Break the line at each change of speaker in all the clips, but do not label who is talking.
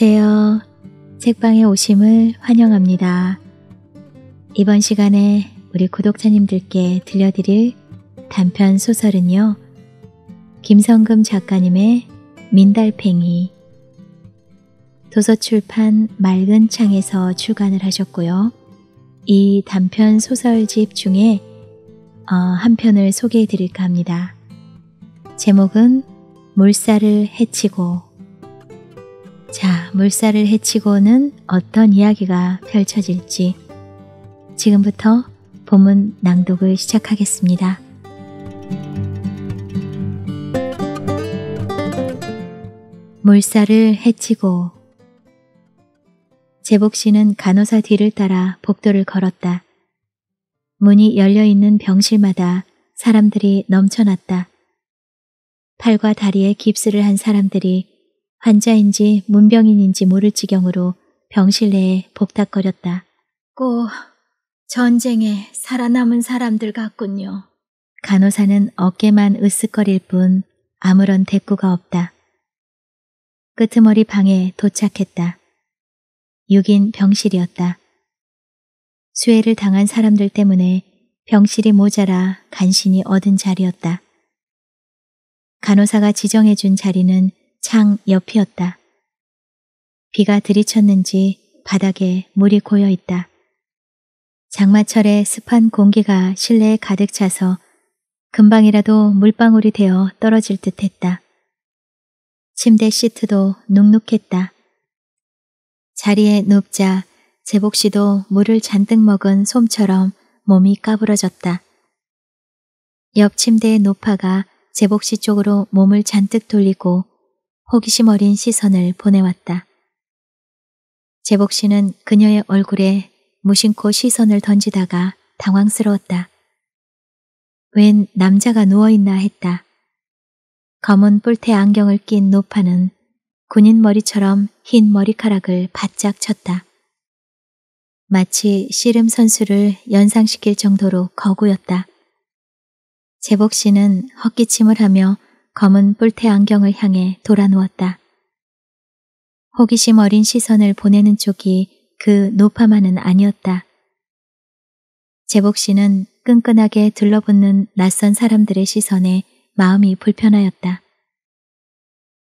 안녕하세요. 책방에 오심을 환영합니다. 이번 시간에 우리 구독자님들께 들려드릴 단편 소설은요. 김성금 작가님의 민달팽이 도서출판 맑은 창에서 출간을 하셨고요. 이 단편 소설집 중에 어, 한 편을 소개해 드릴까 합니다. 제목은 물살을 해치고 자, 물살을 헤치고는 어떤 이야기가 펼쳐질지 지금부터 본문 낭독을 시작하겠습니다. 물살을 헤치고 제복 씨는 간호사 뒤를 따라 복도를 걸었다. 문이 열려 있는 병실마다 사람들이 넘쳐났다. 팔과 다리에 깁스를 한 사람들이 환자인지 문병인인지 모를 지경으로 병실 내에 복닥거렸다. 꼭 전쟁에 살아남은 사람들 같군요. 간호사는 어깨만 으쓱거릴 뿐 아무런 대꾸가 없다. 끄트머리 방에 도착했다. 6인 병실이었다. 수해를 당한 사람들 때문에 병실이 모자라 간신히 얻은 자리였다. 간호사가 지정해준 자리는 창 옆이었다. 비가 들이쳤는지 바닥에 물이 고여 있다. 장마철에 습한 공기가 실내에 가득 차서 금방이라도 물방울이 되어 떨어질 듯 했다. 침대 시트도 눅눅했다. 자리에 눕자 제복 씨도 물을 잔뜩 먹은 솜처럼 몸이 까부러졌다. 옆 침대의 노파가 제복 씨 쪽으로 몸을 잔뜩 돌리고 호기심 어린 시선을 보내왔다. 제복 씨는 그녀의 얼굴에 무심코 시선을 던지다가 당황스러웠다. 웬 남자가 누워있나 했다. 검은 뿔테 안경을 낀 노파는 군인 머리처럼 흰 머리카락을 바짝 쳤다. 마치 씨름 선수를 연상시킬 정도로 거구였다. 제복 씨는 헛기침을 하며 검은 뿔테 안경을 향해 돌아누웠다. 호기심 어린 시선을 보내는 쪽이 그 노파만은 아니었다. 제복 씨는 끈끈하게 둘러붙는 낯선 사람들의 시선에 마음이 불편하였다.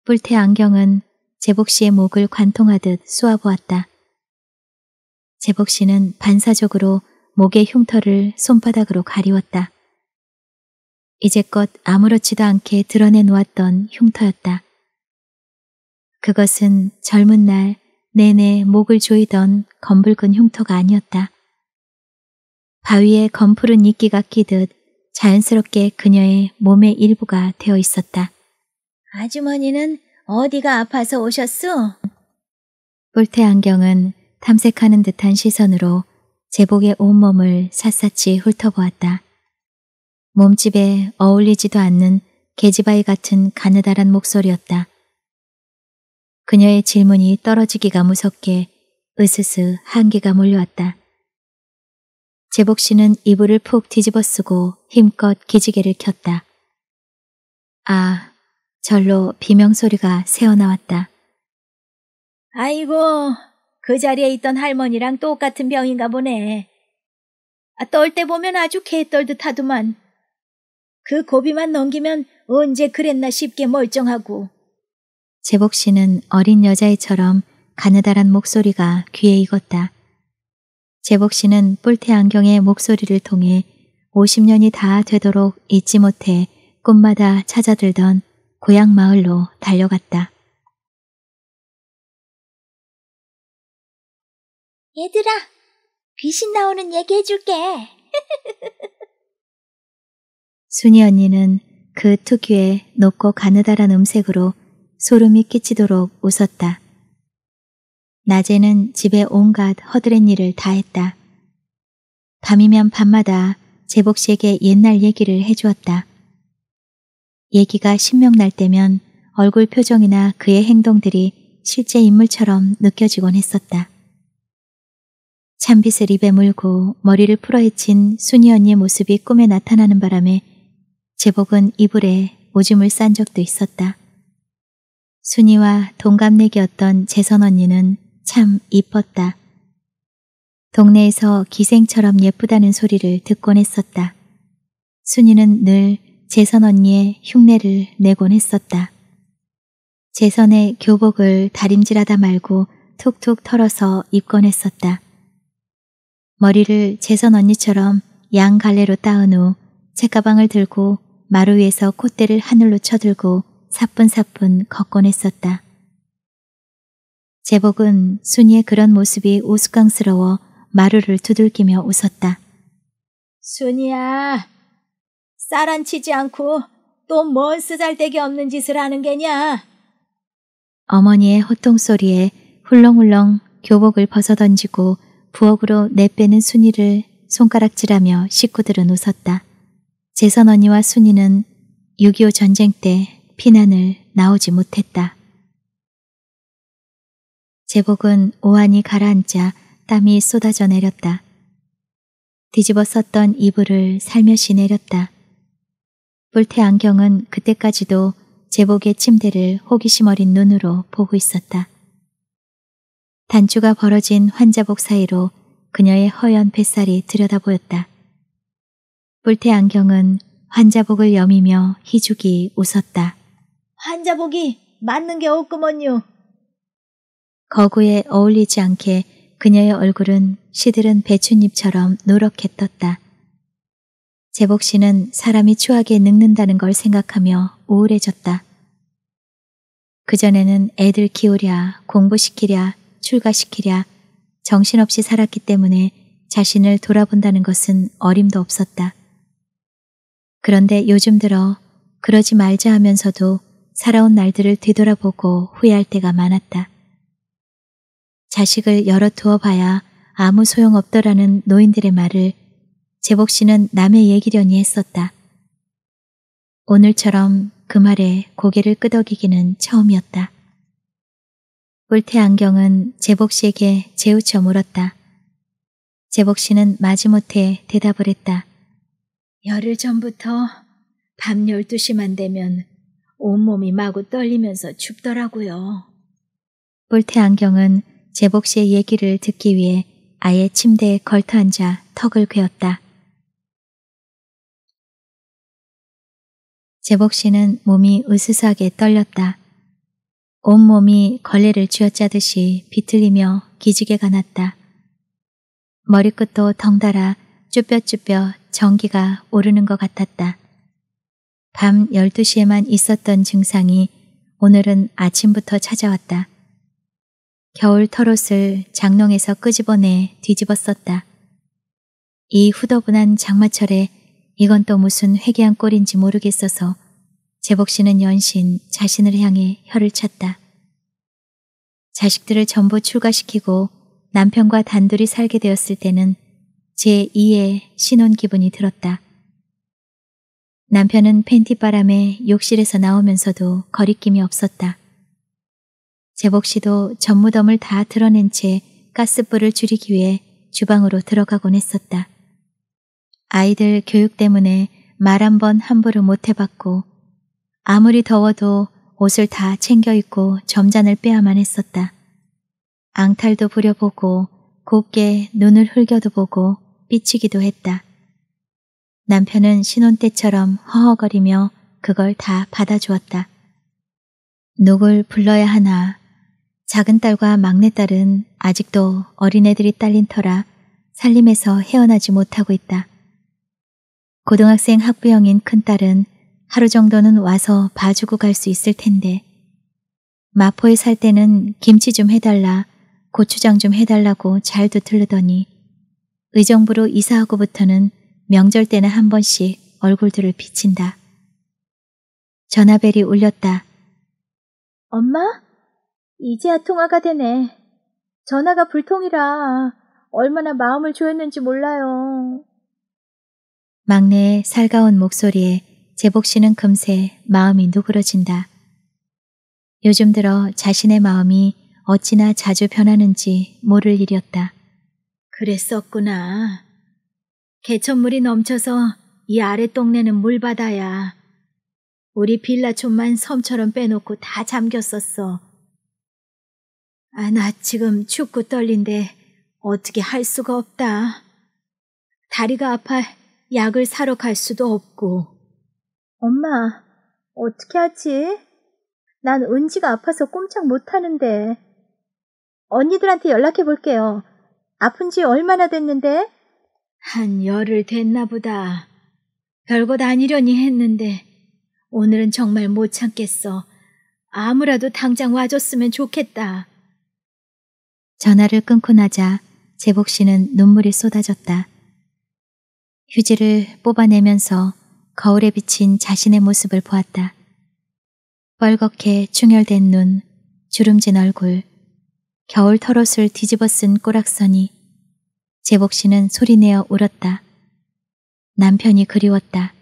뿔테 안경은 제복 씨의 목을 관통하듯 쏘아보았다. 제복 씨는 반사적으로 목의 흉터를 손바닥으로 가리웠다. 이제껏 아무렇지도 않게 드러내 놓았던 흉터였다. 그것은 젊은 날 내내 목을 조이던 검붉은 흉터가 아니었다. 바위에 검푸른 이끼가 끼듯 자연스럽게 그녀의 몸의 일부가 되어 있었다. 아주머니는 어디가 아파서 오셨소? 볼테 안경은 탐색하는 듯한 시선으로 제복의 온몸을 샅샅이 훑어보았다. 몸집에 어울리지도 않는 계지바이 같은 가느다란 목소리였다. 그녀의 질문이 떨어지기가 무섭게 으스스 한기가 몰려왔다. 제복 씨는 이불을 푹 뒤집어 쓰고 힘껏 기지개를 켰다. 아, 절로 비명소리가 새어나왔다. 아이고, 그 자리에 있던 할머니랑 똑같은 병인가 보네. 아, 떨때 보면 아주 개떨듯 하더만. 그 고비만 넘기면 언제 그랬나 싶게 멀쩡하고. 제복 씨는 어린 여자애처럼 가느다란 목소리가 귀에 익었다. 제복 씨는 뿔테 안경의 목소리를 통해 50년이 다 되도록 잊지 못해 꿈마다 찾아들던 고향 마을로 달려갔다. 얘들아, 귀신 나오는 얘기 해줄게. 순이 언니는 그 특유의 높고 가느다란 음색으로 소름이 끼치도록 웃었다. 낮에는 집에 온갖 허드렛 일을 다 했다. 밤이면 밤마다 제복 씨에게 옛날 얘기를 해주었다. 얘기가 신명날 때면 얼굴 표정이나 그의 행동들이 실제 인물처럼 느껴지곤 했었다. 참빛을 입에 물고 머리를 풀어헤친 순이 언니의 모습이 꿈에 나타나는 바람에 제복은 이불에 오줌을 싼 적도 있었다. 순이와 동갑내기였던 재선 언니는 참 이뻤다. 동네에서 기생처럼 예쁘다는 소리를 듣곤 했었다. 순이는 늘 재선 언니의 흉내를 내곤 했었다. 재선의 교복을 다림질하다 말고 툭툭 털어서 입곤 했었다. 머리를 재선 언니처럼 양갈래로 따은 후 책가방을 들고 마루 위에서 콧대를 하늘로 쳐들고 사뿐사뿐 걷곤했었다. 제복은 순이의 그런 모습이 우스꽝스러워 마루를 두들기며 웃었다. 순이야, 쌀 안 치지 않고 또 뭔 쓰잘데기 없는 짓을 하는 게냐? 어머니의 호통소리에 훌렁훌렁 교복을 벗어던지고 부엌으로 내빼는 순이를 손가락질하며 식구들은 웃었다. 재선 언니와 순이는 6.25 전쟁 때 피난을 나오지 못했다. 제복은 오한이 가라앉자 땀이 쏟아져 내렸다. 뒤집어 썼던 이불을 살며시 내렸다. 불태 안경은 그때까지도 제복의 침대를 호기심 어린 눈으로 보고 있었다. 단추가 벌어진 환자복 사이로 그녀의 허연 뱃살이 들여다보였다. 볼테 안경은 환자복을 여미며 희죽이 웃었다. 환자복이 맞는 게 없구먼요. 거구에 어울리지 않게 그녀의 얼굴은 시들은 배춧잎처럼 노랗게 떴다. 제복 씨는 사람이 추하게 늙는다는 걸 생각하며 우울해졌다. 그전에는 애들 키우랴, 공부시키랴, 출가시키랴, 정신없이 살았기 때문에 자신을 돌아본다는 것은 어림도 없었다. 그런데 요즘 들어 그러지 말자 하면서도 살아온 날들을 되돌아보고 후회할 때가 많았다. 자식을 열어 두어봐야 아무 소용없더라는 노인들의 말을 제복 씨는 남의 얘기려니 했었다. 오늘처럼 그 말에 고개를 끄덕이기는 처음이었다. 울태 안경은 제복 씨에게 재우쳐 물었다. 제복 씨는 마지못해 대답을 했다. 열흘 전부터 밤 12시만 되면 온몸이 마구 떨리면서 춥더라고요. 볼테 안경은 제복 씨의 얘기를 듣기 위해 아예 침대에 걸터앉아 턱을 괴었다. 제복 씨는 몸이 으스스하게 떨렸다. 온몸이 걸레를 쥐어짜듯이 비틀리며 기지개가 났다. 머리끝도 덩달아 쭈뼛쭈뼛 전기가 오르는 것 같았다. 밤 12시에만 있었던 증상이 오늘은 아침부터 찾아왔다. 겨울 털옷을 장롱에서 끄집어내 뒤집어 썼다. 이 후더분한 장마철에 이건 또 무슨 회개한 꼴인지 모르겠어서 제복 씨는 연신 자신을 향해 혀를 찼다. 자식들을 전부 출가시키고 남편과 단둘이 살게 되었을 때는 제2의 신혼 기분이 들었다. 남편은 팬티바람에 욕실에서 나오면서도 거리낌이 없었다. 제복 씨도 전무덤을 다 드러낸 채 가스불을 줄이기 위해 주방으로 들어가곤 했었다. 아이들 교육 때문에 말 한 번 함부로 못 해봤고 아무리 더워도 옷을 다 챙겨 입고 점잔을 빼야만 했었다. 앙탈도 부려보고 곱게 눈을 흘겨도 보고 삐치기도 했다. 남편은 신혼 때처럼 허허거리며 그걸 다 받아주었다. 누굴 불러야 하나. 작은 딸과 막내딸은 아직도 어린애들이 딸린 터라 살림에서 헤어나지 못하고 있다. 고등학생 학부형인 큰딸은 하루 정도는 와서 봐주고 갈 수 있을 텐데 마포에 살 때는 김치 좀 해달라, 고추장 좀 해달라고 잘 두틀르더니 의정부로 이사하고부터는 명절 때나 한 번씩 얼굴들을 비친다. 전화벨이 울렸다. 엄마? 이제야 통화가 되네. 전화가 불통이라 얼마나 마음을 조였는지 몰라요. 막내의 살가운 목소리에 제복 씨는 금세 마음이 누그러진다. 요즘 들어 자신의 마음이 어찌나 자주 변하는지 모를 일이었다. 그랬었구나. 개천물이 넘쳐서 이 아래 동네는 물바다야. 우리 빌라촌만 섬처럼 빼놓고 다 잠겼었어. 아, 나 지금 춥고 떨린데 어떻게 할 수가 없다. 다리가 아파 약을 사러 갈 수도 없고. 엄마, 어떻게 하지? 난 은지가 아파서 꼼짝 못하는데. 언니들한테 연락해 볼게요. 아픈 지 얼마나 됐는데? 한 열흘 됐나 보다. 별 것 아니려니 했는데 오늘은 정말 못 참겠어. 아무라도 당장 와줬으면 좋겠다. 전화를 끊고 나자 제복 씨는 눈물이 쏟아졌다. 휴지를 뽑아내면서 거울에 비친 자신의 모습을 보았다. 뻘겋게 충혈된 눈, 주름진 얼굴, 겨울 털옷을 뒤집어 쓴 꼬락서니 제복 씨는 소리내어 울었다. 남편이 그리웠다.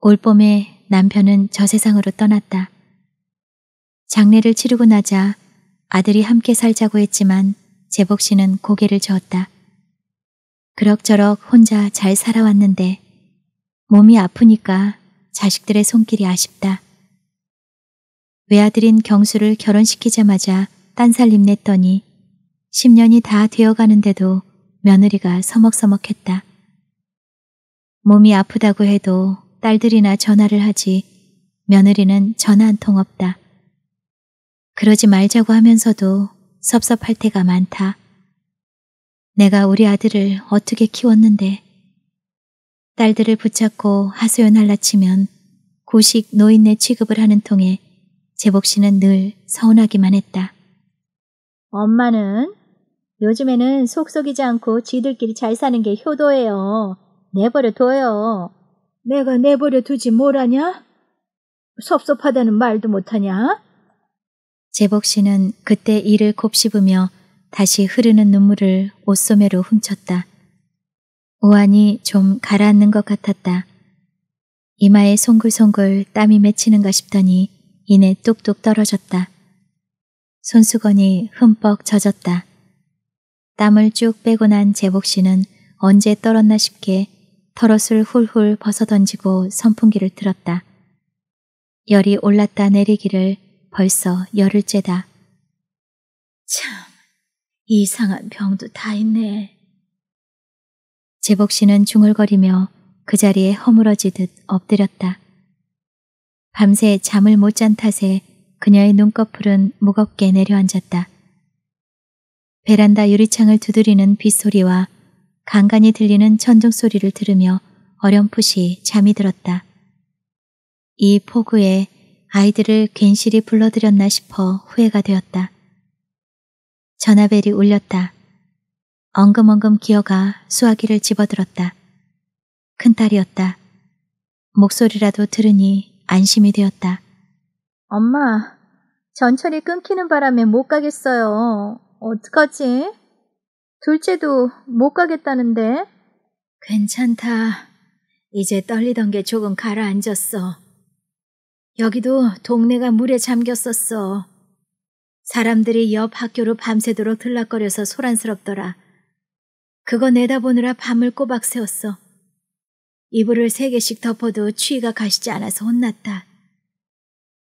올봄에 남편은 저 세상으로 떠났다. 장례를 치르고 나자 아들이 함께 살자고 했지만 제복 씨는 고개를 저었다. 그럭저럭 혼자 잘 살아왔는데 몸이 아프니까 자식들의 손길이 아쉽다. 외아들인 경수를 결혼시키자마자 딴살림 냈더니 10년이 다 되어가는데도 며느리가 서먹서먹했다. 몸이 아프다고 해도 딸들이나 전화를 하지 며느리는 전화 한 통 없다. 그러지 말자고 하면서도 섭섭할 때가 많다. 내가 우리 아들을 어떻게 키웠는데 딸들을 붙잡고 하소연 할라치면 고식 노인네 취급을 하는 통에 제복 씨는 늘 서운하기만 했다. 엄마는 요즘에는 속썩이지 않고 지들끼리 잘 사는 게 효도예요. 내버려 둬요. 내가 내버려 두지 뭘하냐 섭섭하다는 말도 못하냐? 제복 씨는 그때 이를 곱씹으며 다시 흐르는 눈물을 옷소매로 훔쳤다. 오한이 좀 가라앉는 것 같았다. 이마에 송글송글 땀이 맺히는가 싶더니 이내 뚝뚝 떨어졌다. 손수건이 흠뻑 젖었다. 땀을 쭉 빼고 난 제복 씨는 언제 떨었나 싶게 털옷을 훌훌 벗어던지고 선풍기를 틀었다. 열이 올랐다 내리기를 벌써 열흘째다. 참, 이상한 병도 다 있네. 제복 씨는 중얼거리며 그 자리에 허물어지듯 엎드렸다. 밤새 잠을 못 잔 탓에 그녀의 눈꺼풀은 무겁게 내려앉았다. 베란다 유리창을 두드리는 빗소리와 간간히 들리는 천둥 소리를 들으며 어렴풋이 잠이 들었다. 이폭우에 아이들을 괜시리 불러들였나 싶어 후회가 되었다. 전화벨이 울렸다. 엉금엉금 기어가 수화기를 집어들었다. 큰딸이었다. 목소리라도 들으니 안심이 되었다. 엄마, 전철이 끊기는 바람에 못 가겠어요. 어떡하지? 둘째도 못 가겠다는데? 괜찮다. 이제 떨리던 게 조금 가라앉았어. 여기도 동네가 물에 잠겼었어. 사람들이 옆 학교로 밤새도록 들락거려서 소란스럽더라. 그거 내다보느라 밤을 꼬박 새웠어. 이불을 세 개씩 덮어도 추위가 가시지 않아서 혼났다.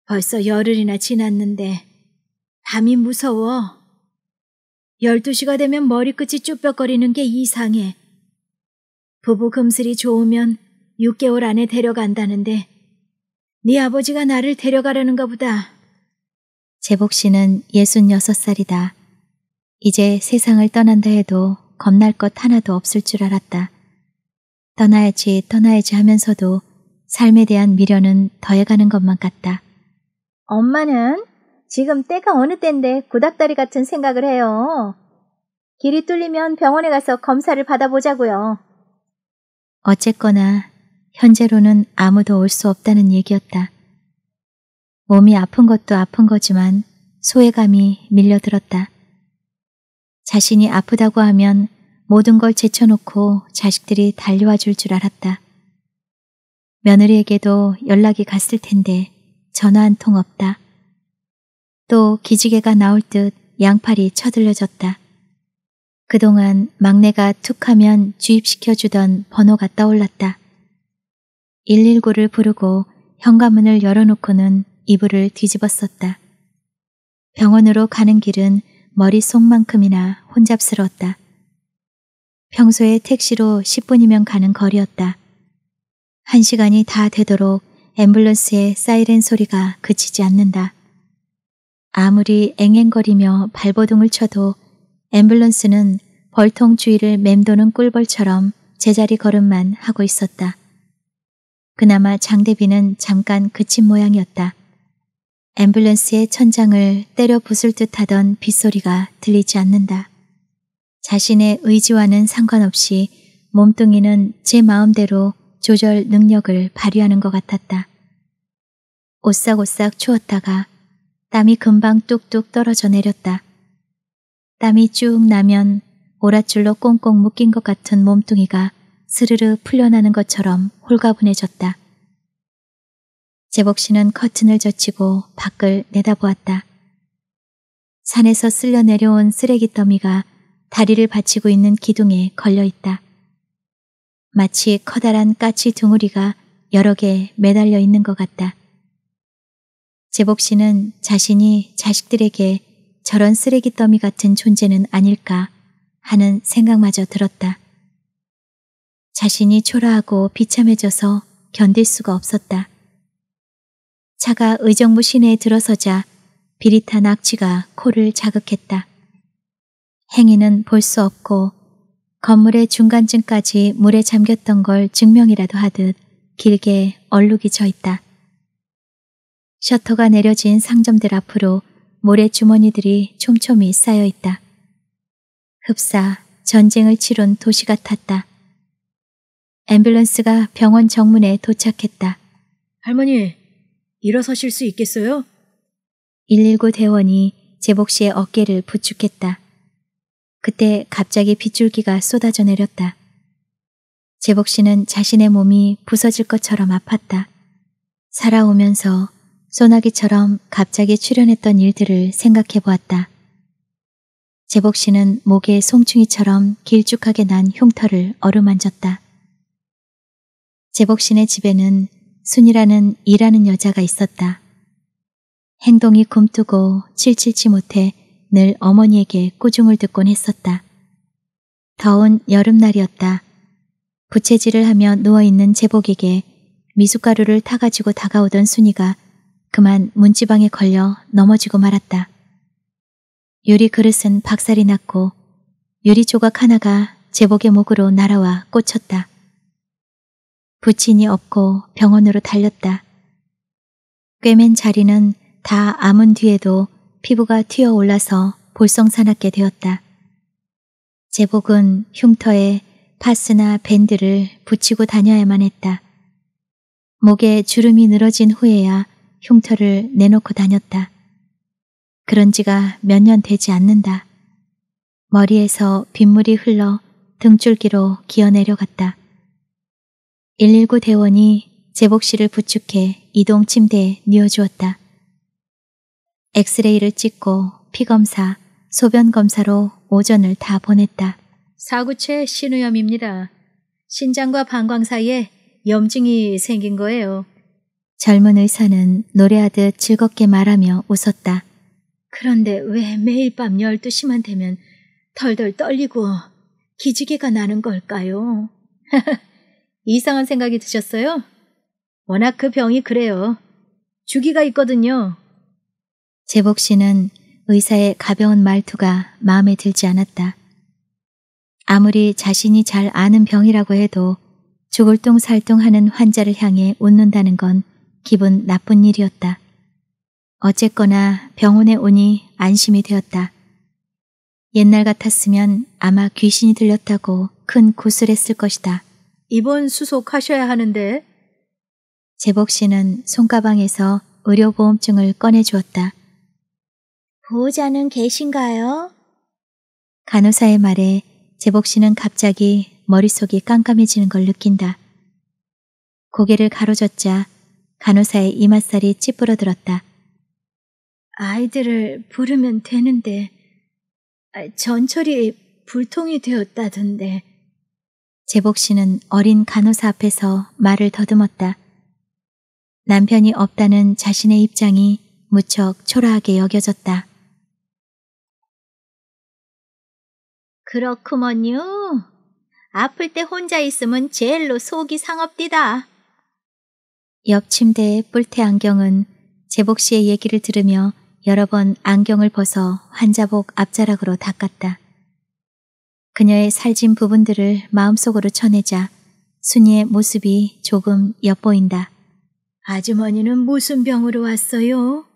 벌써 열흘이나 지났는데 밤이 무서워. 12시가 되면 머리끝이 쭈뼛거리는 게 이상해. 부부 금슬이 좋으면 6개월 안에 데려간다는데 네 아버지가 나를 데려가려는가 보다. 제복 씨는 66살이다. 이제 세상을 떠난다 해도 겁날 것 하나도 없을 줄 알았다. 떠나야지 떠나야지 하면서도 삶에 대한 미련은 더해가는 것만 같다. 엄마는 지금 때가 어느 때인데 구닥다리 같은 생각을 해요. 길이 뚫리면 병원에 가서 검사를 받아보자고요. 어쨌거나 현재로는 아무도 올 수 없다는 얘기였다. 몸이 아픈 것도 아픈 거지만 소외감이 밀려들었다. 자신이 아프다고 하면 모든 걸 제쳐놓고 자식들이 달려와 줄 줄 알았다. 며느리에게도 연락이 갔을 텐데 전화 한 통 없다. 또 기지개가 나올 듯 양팔이 쳐들려졌다. 그동안 막내가 툭 하면 주입시켜주던 번호가 떠올랐다. 119를 부르고 현관문을 열어놓고는 이불을 뒤집었었다. 병원으로 가는 길은 머릿속만큼이나 혼잡스러웠다. 평소에 택시로 10분이면 가는 거리였다. 한 시간이 다 되도록 앰뷸런스의 사이렌 소리가 그치지 않는다. 아무리 앵앵거리며 발버둥을 쳐도 앰뷸런스는 벌통 주위를 맴도는 꿀벌처럼 제자리 걸음만 하고 있었다. 그나마 장대비는 잠깐 그친 모양이었다. 앰뷸런스의 천장을 때려 부술 듯하던 빗소리가 들리지 않는다. 자신의 의지와는 상관없이 몸뚱이는 제 마음대로 조절 능력을 발휘하는 것 같았다. 오싹오싹 추웠다가 땀이 금방 뚝뚝 떨어져 내렸다. 땀이 쭉 나면 오랏줄로 꽁꽁 묶인 것 같은 몸뚱이가 스르르 풀려나는 것처럼 홀가분해졌다. 제복 씨는 커튼을 젖히고 밖을 내다보았다. 산에서 쓸려 내려온 쓰레기 더미가 다리를 받치고 있는 기둥에 걸려 있다. 마치 커다란 까치 둥우리가 여러 개 매달려 있는 것 같다. 제복 씨는 자신이 자식들에게 저런 쓰레기 더미 같은 존재는 아닐까 하는 생각마저 들었다. 자신이 초라하고 비참해져서 견딜 수가 없었다. 차가 의정부 시내에 들어서자 비릿한 악취가 코를 자극했다. 행인은 볼 수 없고 건물의 중간쯤까지 물에 잠겼던 걸 증명이라도 하듯 길게 얼룩이 져 있다. 셔터가 내려진 상점들 앞으로 모래 주머니들이 촘촘히 쌓여 있다. 흡사 전쟁을 치룬 도시 같았다. 앰뷸런스가 병원 정문에 도착했다. 할머니, 일어서실 수 있겠어요? 119 대원이 제복 씨의 어깨를 부축했다. 그때 갑자기 빗줄기가 쏟아져 내렸다. 제복 씨는 자신의 몸이 부서질 것처럼 아팠다. 살아오면서 소나기처럼 갑자기 출연했던 일들을 생각해 보았다. 제복 씨는 목에 송충이처럼 길쭉하게 난 흉터를 어루만졌다. 제복 씨네 집에는 순이라는 일하는 여자가 있었다. 행동이 굼뜨고 칠칠치 못해 늘 어머니에게 꾸중을 듣곤 했었다. 더운 여름날이었다. 부채질을 하며 누워있는 제복에게 미숫가루를 타가지고 다가오던 순이가 그만 문지방에 걸려 넘어지고 말았다. 유리 그릇은 박살이 났고 유리 조각 하나가 제복의 목으로 날아와 꽂혔다. 부친이 없고 병원으로 달렸다. 꿰맨 자리는 다 암은 뒤에도 피부가 튀어올라서 볼썽사납게 되었다. 제복은 흉터에 파스나 밴드를 붙이고 다녀야만 했다. 목에 주름이 늘어진 후에야 흉터를 내놓고 다녔다. 그런 지가 몇 년 되지 않는다. 머리에서 빗물이 흘러 등줄기로 기어내려갔다. 119 대원이 제복 씨를 부축해 이동 침대에 뉘어주었다. 엑스레이를 찍고 피검사, 소변검사로 오전을 다 보냈다. 사구체 신우염입니다. 신장과 방광 사이에 염증이 생긴 거예요. 젊은 의사는 노래하듯 즐겁게 말하며 웃었다. 그런데 왜 매일 밤 12시만 되면 덜덜 떨리고 기지개가 나는 걸까요? 이상한 생각이 드셨어요? 워낙 그 병이 그래요. 주기가 있거든요. 제복 씨는 의사의 가벼운 말투가 마음에 들지 않았다. 아무리 자신이 잘 아는 병이라고 해도 죽을 똥살똥 하는 환자를 향해 웃는다는 건 기분 나쁜 일이었다. 어쨌거나 병원에 오니 안심이 되었다. 옛날 같았으면 아마 귀신이 들렸다고 큰 구슬했을 것이다. 이번 수속하셔야 하는데. 제복 씨는 손가방에서 의료보험증을 꺼내주었다. 보호자는 계신가요? 간호사의 말에 제복 씨는 갑자기 머릿속이 깜깜해지는 걸 느낀다. 고개를 가로젓자 간호사의 이맛살이 찌푸러들었다. 아이들을 부르면 되는데 아, 전철이 불통이 되었다던데. 제복 씨는 어린 간호사 앞에서 말을 더듬었다. 남편이 없다는 자신의 입장이 무척 초라하게 여겨졌다. 그렇구먼요. 아플 때 혼자 있으면 제일로 속이 상업디다. 옆 침대의 뿔테 안경은 제복 씨의 얘기를 들으며 여러 번 안경을 벗어 환자복 앞자락으로 닦았다. 그녀의 살진 부분들을 마음속으로 쳐내자 순이의 모습이 조금 엿보인다. 아주머니는 무슨 병으로 왔어요?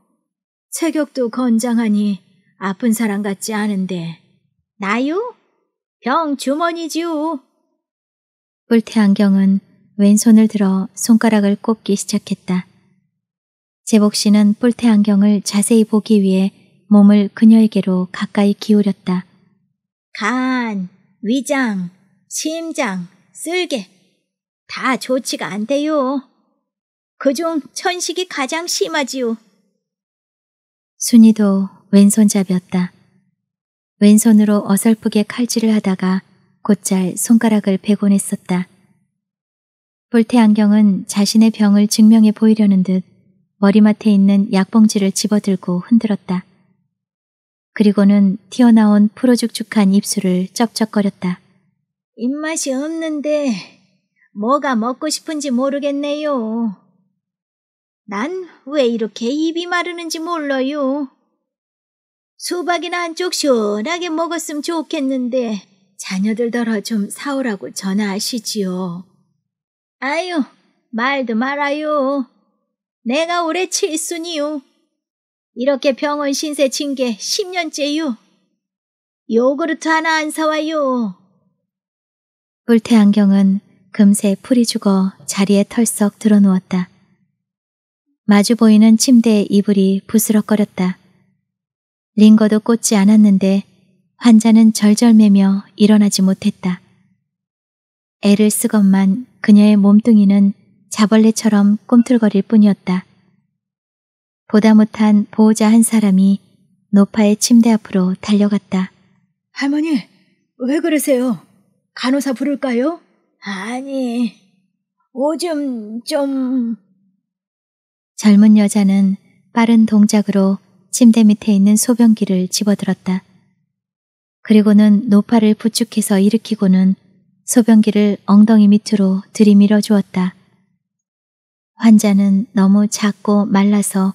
체격도 건장하니 아픈 사람 같지 않은데. 나요? 병 주머니지요. 뿔테 안경은 왼손을 들어 손가락을 꼽기 시작했다. 제복 씨는 뿔테 안경을 자세히 보기 위해 몸을 그녀에게로 가까이 기울였다. 간, 위장, 심장, 쓸개 다 좋지가 않대요. 그중 천식이 가장 심하지요. 순이도 왼손잡이였다. 왼손으로 어설프게 칼질을 하다가 곧잘 손가락을 베곤했었다. 볼테 안경은 자신의 병을 증명해 보이려는 듯 머리맡에 있는 약봉지를 집어들고 흔들었다. 그리고는 튀어나온 푸르죽죽한 입술을 쩝쩝거렸다. 입맛이 없는데 뭐가 먹고 싶은지 모르겠네요. 난 왜 이렇게 입이 마르는지 몰라요. 수박이나 한쪽 시원하게 먹었으면 좋겠는데 자녀들더러 좀 사오라고 전화하시지요. 아유, 말도 말아요. 내가 올해 칠순이요. 이렇게 병원 신세 친게 10년째요. 요구르트 하나 안 사와요. 불태 안경은 금세 풀이 죽어 자리에 털썩 들어누웠다. 마주 보이는 침대의 이불이 부스럭거렸다. 링거도 꽂지 않았는데 환자는 절절매며 일어나지 못했다. 애를 쓰건만 그녀의 몸뚱이는 자벌레처럼 꿈틀거릴 뿐이었다. 보다 못한 보호자 한 사람이 노파의 침대 앞으로 달려갔다. 할머니, 왜 그러세요? 간호사 부를까요? 아니, 오줌 좀... 젊은 여자는 빠른 동작으로 침대 밑에 있는 소변기를 집어들었다. 그리고는 노파를 부축해서 일으키고는 소변기를 엉덩이 밑으로 들이밀어 주었다. 환자는 너무 작고 말라서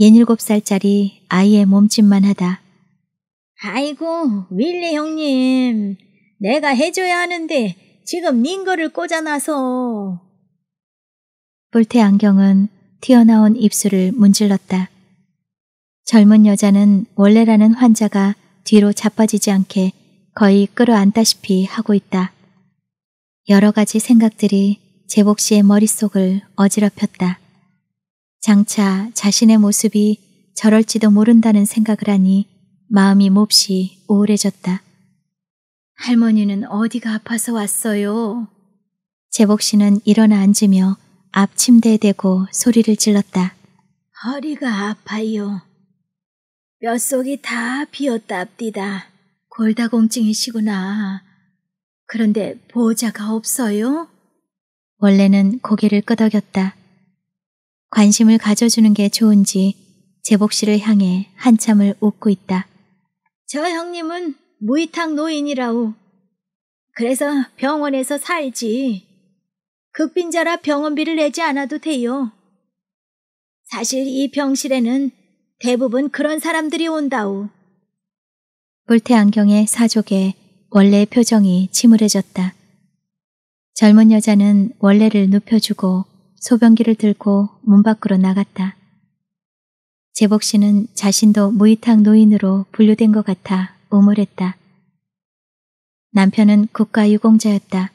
67살짜리 아이의 몸짓만 하다. 아이고, 윌리 형님. 내가 해줘야 하는데 지금 닌 거를 꽂아놔서. 볼테 안경은 튀어나온 입술을 문질렀다. 젊은 여자는 원래라는 환자가 뒤로 자빠지지 않게 거의 끌어안다시피 하고 있다. 여러 가지 생각들이 제복 씨의 머릿속을 어지럽혔다. 장차 자신의 모습이 저럴지도 모른다는 생각을 하니 마음이 몹시 우울해졌다. 할머니는 어디가 아파서 왔어요? 제복 씨는 일어나 앉으며 앞 침대에 대고 소리를 질렀다. 허리가 아파요. 뼛속이 다 비었답디다. 골다공증이시구나. 그런데 보호자가 없어요? 원래는 고개를 끄덕였다. 관심을 가져주는 게 좋은지 제복 씨를 향해 한참을 웃고 있다. 저 형님은 무이탕 노인이라우. 그래서 병원에서 살지. 극빈자라 병원비를 내지 않아도 돼요. 사실 이 병실에는 대부분 그런 사람들이 온다우. 볼테 안경의 사족에 원래 표정이 침울해졌다. 젊은 여자는 원래를 눕혀주고 소변기를 들고 문 밖으로 나갔다. 제복 씨는 자신도 무이탕 노인으로 분류된 것 같아 우물했다. 남편은 국가유공자였다.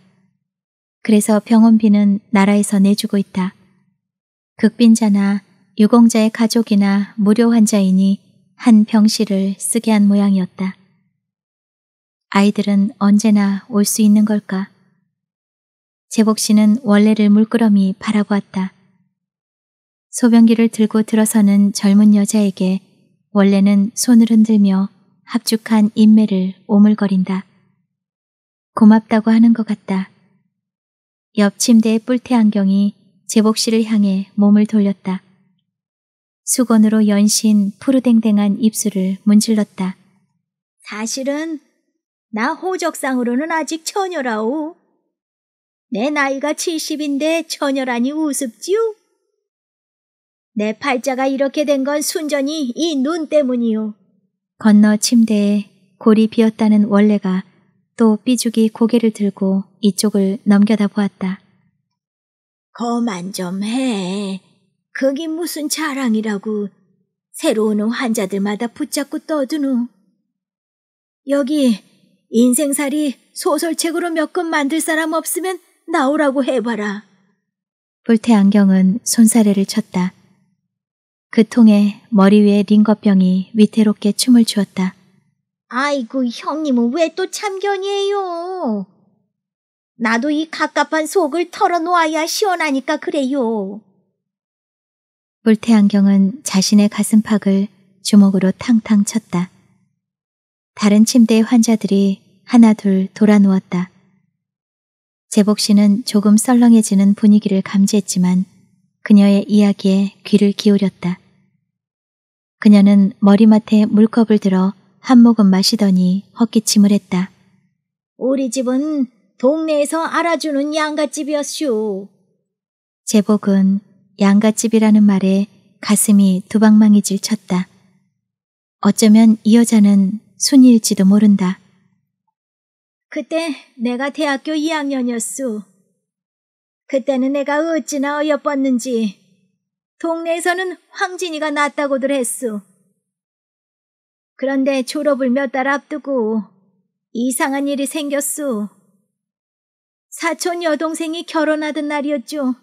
그래서 병원비는 나라에서 내주고 있다. 극빈자나 유공자의 가족이나 무료 환자이니 한 병실을 쓰게 한 모양이었다. 아이들은 언제나 올 수 있는 걸까? 제복 씨는 원래를 물끄러미 바라보았다. 소변기를 들고 들어서는 젊은 여자에게 원래는 손을 흔들며 합죽한 인매를 오물거린다. 고맙다고 하는 것 같다. 옆 침대의 뿔테 안경이 제복 씨를 향해 몸을 돌렸다. 수건으로 연신 푸르댕댕한 입술을 문질렀다. 사실은 나 호적상으로는 아직 처녀라오. 내 나이가 70인데 처녀라니 우습지요? 내 팔자가 이렇게 된 건 순전히 이 눈때문이오 건너 침대에 골이 비었다는 원래가 또 삐죽이 고개를 들고 이쪽을 넘겨다 보았다. 거만 좀 해. 그게 무슨 자랑이라고 새로 오는 환자들마다 붙잡고 떠드노. 여기 인생살이 소설책으로 몇 권 만들 사람 없으면 나오라고 해봐라. 불태 안경은 손사래를 쳤다. 그 통에 머리 위에 링거병이 위태롭게 춤을 추었다. 아이고 형님은 왜 또 참견이에요? 나도 이 갑갑한 속을 털어놓아야 시원하니까 그래요. 불태안경은 자신의 가슴팍을 주먹으로 탕탕 쳤다. 다른 침대의 환자들이 하나 둘 돌아 누웠다. 제복 씨는 조금 썰렁해지는 분위기를 감지했지만 그녀의 이야기에 귀를 기울였다. 그녀는 머리맡에 물컵을 들어 한 모금 마시더니 헛기침을 했다. 우리 집은 동네에서 알아주는 양갓집이었슈. 제복은 양갓집이라는 말에 가슴이 두방망이질 쳤다. 어쩌면 이 여자는 순일지도 모른다. 그때 내가 대학교 2학년이었소. 그때는 내가 어찌나 어여뻤는지 동네에서는 황진이가 낫다고들 했소. 그런데 졸업을 몇 달 앞두고 이상한 일이 생겼소. 사촌 여동생이 결혼하던 날이었죠.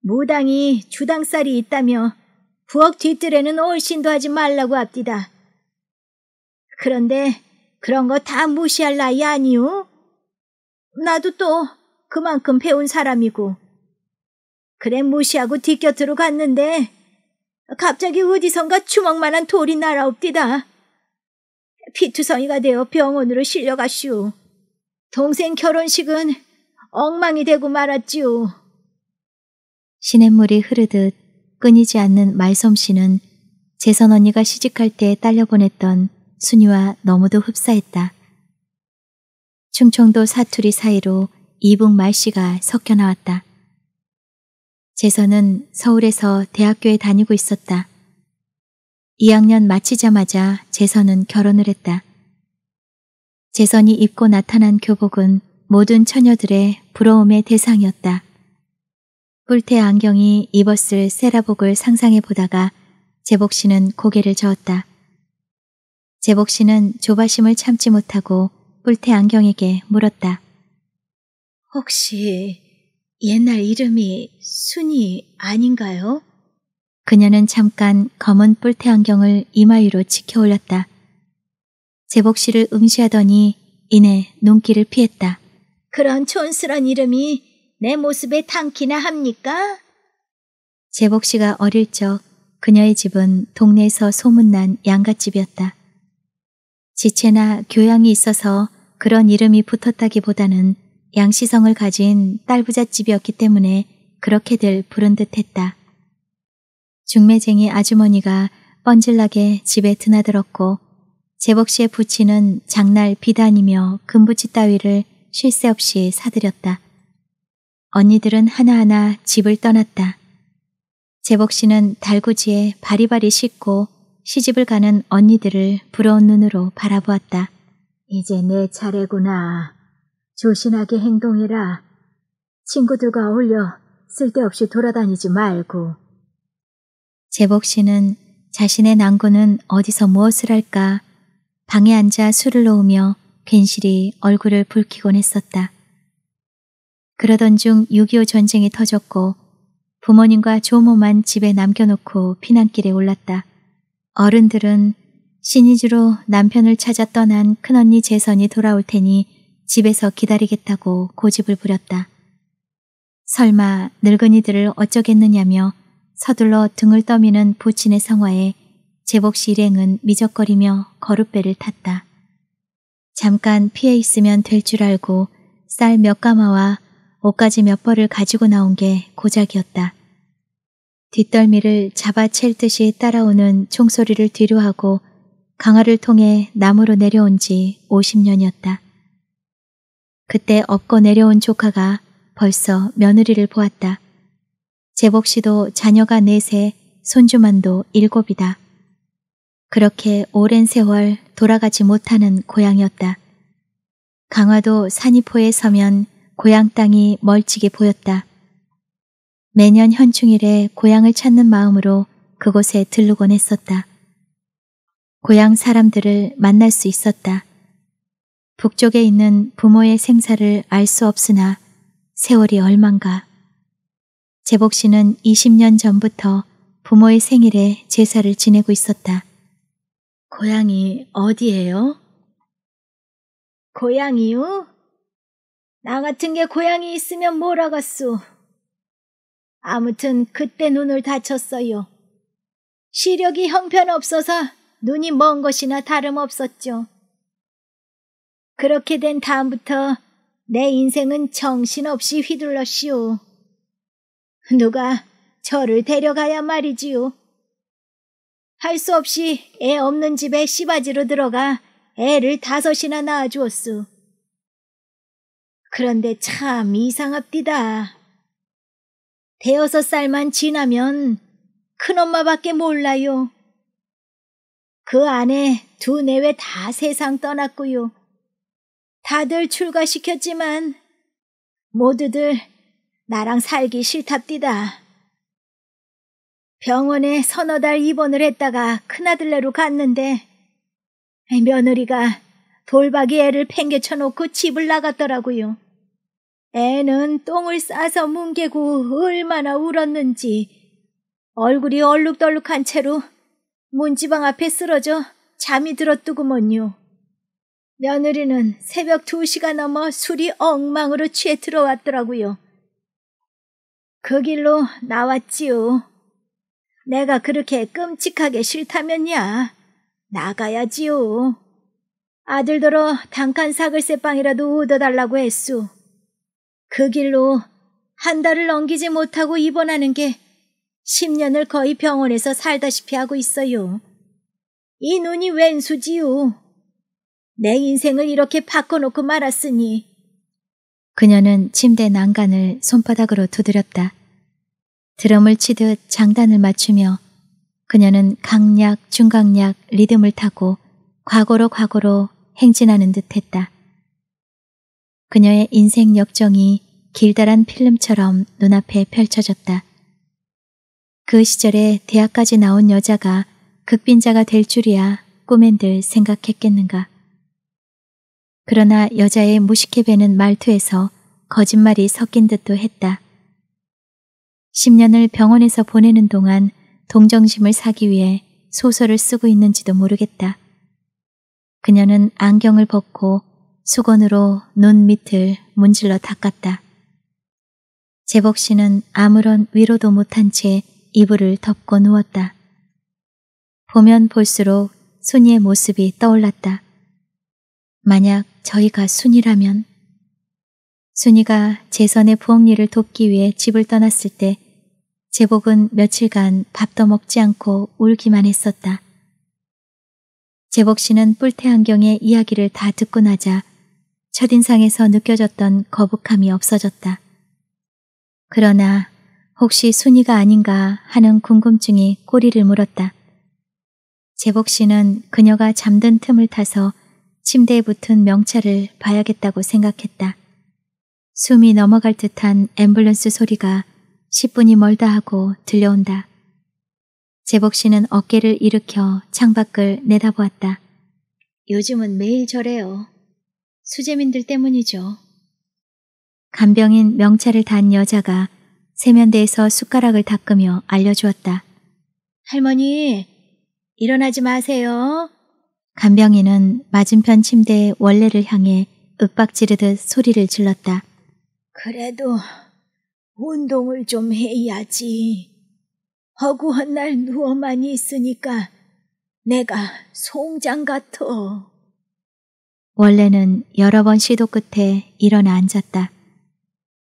무당이 주당살이 있다며 부엌 뒤뜰에는 올신도 하지 말라고 합디다. 그런데 그런 거 다 무시할 나이 아니오? 나도 또 그만큼 배운 사람이고. 그래 무시하고 뒤곁으로 갔는데 갑자기 어디선가 주먹만한 돌이 날아옵디다. 피투성이가 되어 병원으로 실려가시오. 동생 결혼식은 엉망이 되고 말았지요. 시냇물이 흐르듯 끊이지 않는 말솜씨는 재선 언니가 시집갈 때 딸려보냈던 순이와 너무도 흡사했다. 충청도 사투리 사이로 이북 말씨가 섞여 나왔다. 재선은 서울에서 대학교에 다니고 있었다. 2학년 마치자마자 재선은 결혼을 했다. 재선이 입고 나타난 교복은 모든 처녀들의 부러움의 대상이었다. 뿔테 안경이 입었을 세라복을 상상해 보다가 제복 씨는 고개를 저었다. 제복 씨는 조바심을 참지 못하고 뿔테 안경에게 물었다. 혹시 옛날 이름이 순이 아닌가요? 그녀는 잠깐 검은 뿔테 안경을 이마 위로 치켜 올렸다. 제복 씨를 응시하더니 이내 눈길을 피했다. 그런 촌스런 이름이 내 모습에 탕키나 합니까? 제복 씨가 어릴 적 그녀의 집은 동네에서 소문난 양갓집이었다. 지체나 교양이 있어서 그런 이름이 붙었다기보다는 양시성을 가진 딸부잣집이었기 때문에 그렇게들 부른 듯했다. 중매쟁이 아주머니가 뻔질나게 집에 드나들었고 제복 씨의 부치는 장날 비단이며 금부치 따위를 쉴 새 없이 사들였다. 언니들은 하나하나 집을 떠났다. 재복 씨는 달구지에 바리바리 씻고 시집을 가는 언니들을 부러운 눈으로 바라보았다. 이제 내 차례구나. 조신하게 행동해라. 친구들과 어울려 쓸데없이 돌아다니지 말고. 재복 씨는 자신의 난고는 어디서 무엇을 할까 방에 앉아 술을 놓으며 괜시리 얼굴을 붉히곤 했었다. 그러던 중 6.25 전쟁이 터졌고 부모님과 조모만 집에 남겨놓고 피난길에 올랐다. 어른들은 신이주로 남편을 찾아 떠난 큰언니 재선이 돌아올 테니 집에서 기다리겠다고 고집을 부렸다. 설마 늙은이들을 어쩌겠느냐며 서둘러 등을 떠미는 부친의 성화에 제복시 일행은 미적거리며 거룻배를 탔다. 잠깐 피해 있으면 될 줄 알고 쌀 몇 가마와 옷까지 몇 벌을 가지고 나온 게 고작이었다. 뒷덜미를 잡아챌 듯이 따라오는 총소리를 뒤로하고 강화를 통해 남으로 내려온 지 50년이었다. 그때 업고 내려온 조카가 벌써 며느리를 보았다. 제복 씨도 자녀가 넷에 손주만도 일곱이다. 그렇게 오랜 세월 돌아가지 못하는 고향이었다. 강화도 산이포에 서면 고향 땅이 멀찍이 보였다. 매년 현충일에 고향을 찾는 마음으로 그곳에 들르곤 했었다. 고향 사람들을 만날 수 있었다. 북쪽에 있는 부모의 생사를 알 수 없으나 세월이 얼만가. 제복 씨는 20년 전부터 부모의 생일에 제사를 지내고 있었다. 고향이 어디예요? 고향이요? 나 같은 게 고향이 있으면 몰아갔소. 아무튼 그때 눈을 다쳤어요. 시력이 형편없어서 눈이 먼 것이나 다름없었죠. 그렇게 된 다음부터 내 인생은 정신없이 휘둘렀시오. 누가 저를 데려가야 말이지요. 할 수 없이 애 없는 집에 시바지로 들어가 애를 다섯이나 낳아주었소. 그런데 참 이상합디다. 대여섯 살만 지나면 큰엄마밖에 몰라요. 그 안에 두 내외 다 세상 떠났고요. 다들 출가시켰지만 모두들 나랑 살기 싫답디다. 병원에 서너 달 입원을 했다가 큰아들네로 갔는데 며느리가 돌박이 애를 팽개쳐 놓고 집을 나갔더라고요. 애는 똥을 싸서 뭉개고 얼마나 울었는지 얼굴이 얼룩덜룩한 채로 문지방 앞에 쓰러져 잠이 들었더구먼요. 며느리는 새벽 2시가 넘어 술이 엉망으로 취해 들어왔더라고요. 그 길로 나왔지요. 내가 그렇게 끔찍하게 싫다면야 나가야지요. 아들더러 단칸 사글세 빵이라도 얻어달라고 했소. 그 길로 한 달을 넘기지 못하고 입원하는 게 10년을 거의 병원에서 살다시피 하고 있어요. 이 눈이 웬 수지요. 내 인생을 이렇게 바꿔놓고 말았으니. 그녀는 침대 난간을 손바닥으로 두드렸다. 드럼을 치듯 장단을 맞추며 그녀는 강약, 중강약, 리듬을 타고 과거로 과거로 행진하는 듯했다. 그녀의 인생 역정이 길다란 필름처럼 눈앞에 펼쳐졌다. 그 시절에 대학까지 나온 여자가 극빈자가 될 줄이야 꿈엔들 생각했겠는가. 그러나 여자의 무식해 배는 말투에서 거짓말이 섞인 듯도 했다. 10년을 병원에서 보내는 동안 동정심을 사기 위해 소설을 쓰고 있는지도 모르겠다. 그녀는 안경을 벗고 수건으로 눈 밑을 문질러 닦았다. 제복 씨는 아무런 위로도 못한 채 이불을 덮고 누웠다. 보면 볼수록 순이의 모습이 떠올랐다. 만약 저희가 순이라면 순이가 재선의 부엌일을 돕기 위해 집을 떠났을 때 제복은 며칠간 밥도 먹지 않고 울기만 했었다. 제복 씨는 뿔테 안경의 이야기를 다 듣고 나자 첫인상에서 느껴졌던 거북함이 없어졌다. 그러나 혹시 순이가 아닌가 하는 궁금증이 꼬리를 물었다. 제복 씨는 그녀가 잠든 틈을 타서 침대에 붙은 명찰을 봐야겠다고 생각했다. 숨이 넘어갈 듯한 앰뷸런스 소리가 10분이 멀다 하고 들려온다. 제복 씨는 어깨를 일으켜 창밖을 내다보았다. 요즘은 매일 저래요. 수재민들 때문이죠. 간병인 명찰을 단 여자가 세면대에서 숟가락을 닦으며 알려주었다. 할머니, 일어나지 마세요. 간병인은 맞은편 침대의 원래를 향해 윽박 지르듯 소리를 질렀다. 그래도 운동을 좀 해야지. 허구한 날 누워만 있으니까 내가 송장 같어. 원래는 여러 번 시도 끝에 일어나 앉았다.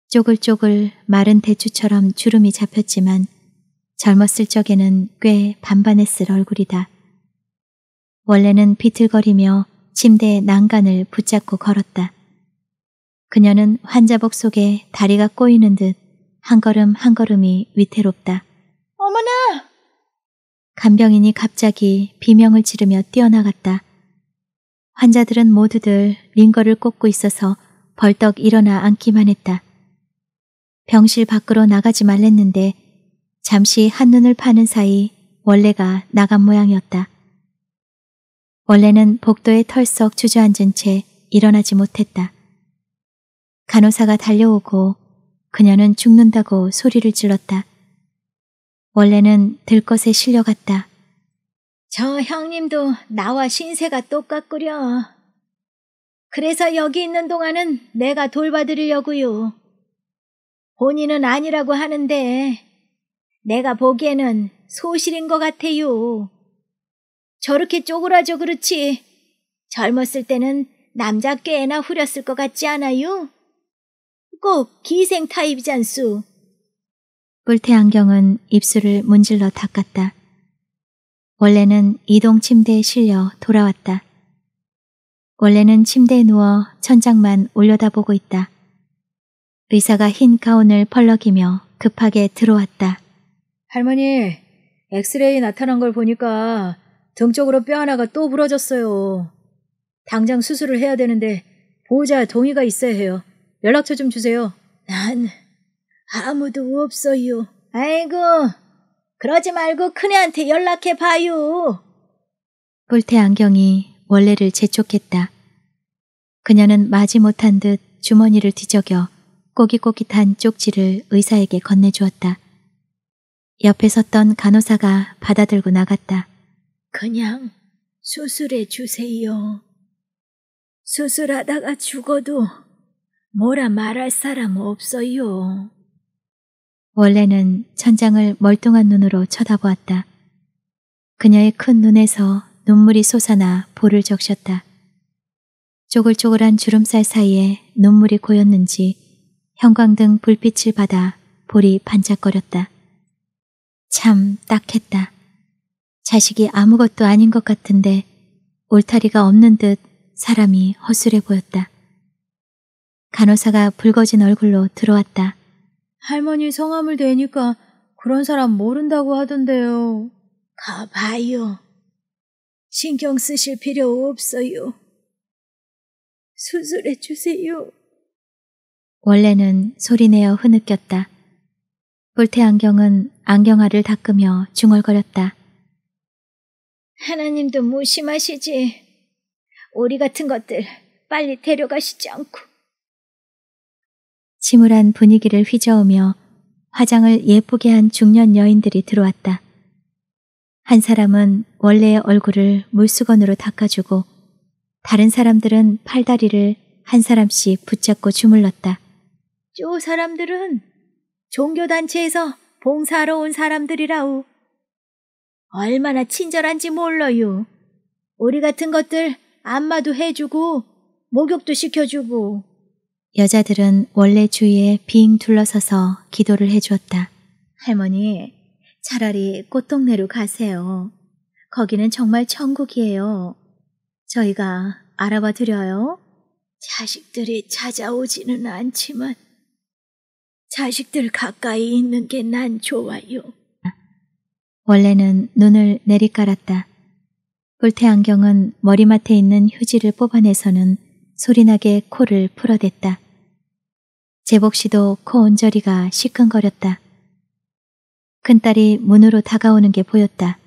쪼글쪼글 마른 대추처럼 주름이 잡혔지만 젊었을 적에는 꽤 반반했을 얼굴이다. 원래는 비틀거리며 침대에 난간을 붙잡고 걸었다. 그녀는 환자복 속에 다리가 꼬이는 듯 한 걸음 한 걸음이 위태롭다. 어머나! 간병인이 갑자기 비명을 지르며 뛰어나갔다. 환자들은 모두들 링거를 꽂고 있어서 벌떡 일어나 앉기만 했다. 병실 밖으로 나가지 말랬는데 잠시 한눈을 파는 사이 원래가 나간 모양이었다. 원래는 복도에 털썩 주저앉은 채 일어나지 못했다. 간호사가 달려오고 그녀는 죽는다고 소리를 질렀다. 원래는 들것에 실려갔다. 저 형님도 나와 신세가 똑같구려. 그래서 여기 있는 동안은 내가 돌봐드리려고요. 본인은 아니라고 하는데 내가 보기에는 소실인 것 같아요. 저렇게 쪼그라져 그렇지. 젊었을 때는 남자 꽤나 후렸을 것 같지 않아요? 꼭 기생 타입이잖수. 뿔테 안경은 입술을 문질러 닦았다. 원래는 이동 침대에 실려 돌아왔다. 원래는 침대에 누워 천장만 올려다보고 있다. 의사가 흰 가운을 펄럭이며 급하게 들어왔다. 할머니, 엑스레이 나타난 걸 보니까 등 쪽으로 뼈 하나가 또 부러졌어요. 당장 수술을 해야 되는데 보호자 동의가 있어야 해요. 연락처 좀 주세요. 난... 아무도 없어요. 아이고, 그러지 말고 큰애한테 연락해봐요. 볼테 안경이 원래를 재촉했다. 그녀는 마지 못한 듯 주머니를 뒤적여 꼬깃꼬깃한 쪽지를 의사에게 건네주었다. 옆에 섰던 간호사가 받아들고 나갔다. 그냥 수술해 주세요. 수술하다가 죽어도 뭐라 말할 사람 없어요. 원래는 천장을 멀뚱한 눈으로 쳐다보았다. 그녀의 큰 눈에서 눈물이 솟아나 볼을 적셨다. 쪼글쪼글한 주름살 사이에 눈물이 고였는지 형광등 불빛을 받아 볼이 반짝거렸다. 참 딱했다. 자식이 아무것도 아닌 것 같은데 울타리가 없는 듯 사람이 허술해 보였다. 간호사가 붉어진 얼굴로 들어왔다. 할머니 성함을 대니까 그런 사람 모른다고 하던데요. 가봐요. 신경 쓰실 필요 없어요. 수술해 주세요. 원래는 소리내어 흐느꼈다. 불태 안경은 안경알을 닦으며 중얼거렸다. 하나님도 무심하시지. 우리 같은 것들 빨리 데려가시지 않고. 침울한 분위기를 휘저으며 화장을 예쁘게 한 중년 여인들이 들어왔다. 한 사람은 원래의 얼굴을 물수건으로 닦아주고 다른 사람들은 팔다리를 한 사람씩 붙잡고 주물렀다. 쪼 사람들은 종교단체에서 봉사하러 온 사람들이라우. 얼마나 친절한지 몰라요. 우리 같은 것들 안마도 해주고 목욕도 시켜주고 여자들은 원래 주위에 빙 둘러서서 기도를 해주었다. 할머니, 차라리 꽃동네로 가세요. 거기는 정말 천국이에요. 저희가 알아봐 드려요. 자식들이 찾아오지는 않지만 자식들 가까이 있는 게 난 좋아요. 원래는 눈을 내리깔았다. 불태 안경은 머리맡에 있는 휴지를 뽑아내서는 소리나게 코를 풀어댔다. 제복 씨도 코 온저리가 시큰거렸다. 큰딸이 문으로 다가오는 게 보였다.